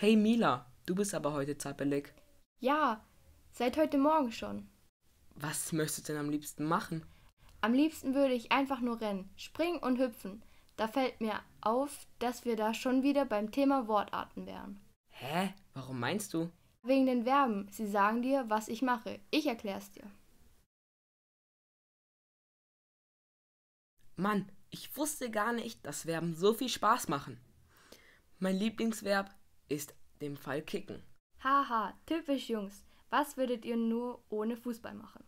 Hey Mila, du bist aber heute zappelig. Ja, seit heute Morgen schon. Was möchtest du denn am liebsten machen? Am liebsten würde ich einfach nur rennen, springen und hüpfen. Da fällt mir auf, dass wir da schon wieder beim Thema Wortarten wären. Hä? Warum meinst du? Wegen den Verben. Sie sagen dir, was ich mache. Ich erklär's dir. Mann, ich wusste gar nicht, dass Verben so viel Spaß machen. Mein Lieblingsverb ist dem Fall Kicken. Haha, typisch Jungs. Was würdet ihr nur ohne Fußball machen?